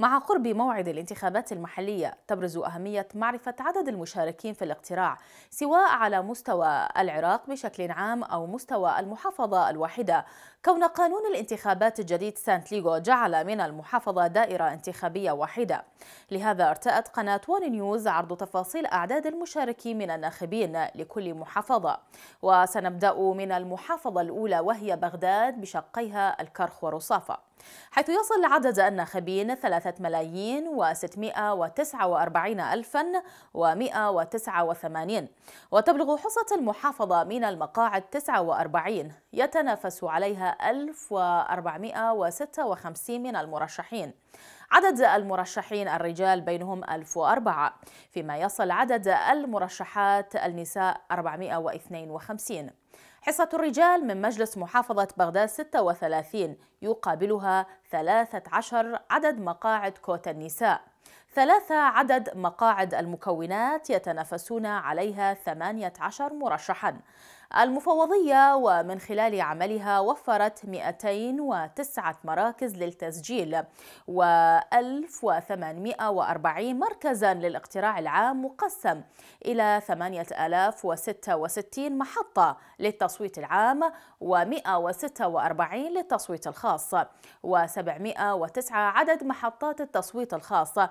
مع قرب موعد الانتخابات المحلية تبرز أهمية معرفة عدد المشاركين في الاقتراع سواء على مستوى العراق بشكل عام أو مستوى المحافظة الواحدة كون قانون الانتخابات الجديد سانت ليغو جعل من المحافظة دائرة انتخابية واحدة لهذا ارتأت قناة وان نيوز عرض تفاصيل أعداد المشاركين من الناخبين لكل محافظة وسنبدأ من المحافظة الأولى وهي بغداد بشقيها الكرخ ورصافة حيث يصل عدد الناخبين 3 ملايين و649 ألفا و189 وتبلغ حصة المحافظة من المقاعد 49 يتنافس عليها 1456 من المرشحين عدد المرشحين الرجال بينهم 1004 فيما يصل عدد المرشحات النساء 452 حصة الرجال من مجلس محافظة بغداد 36 يقابلها 13 عدد مقاعد كوتا النساء ثلاثة عدد مقاعد المكونات يتنافسون عليها 18 مرشحاً المفوضية ومن خلال عملها وفرت 209 مراكز للتسجيل و1840 مركزا للاقتراع العام مقسم إلى 8066 محطة للتصويت العام و146 للتصويت الخاص و709 عدد محطات التصويت الخاصة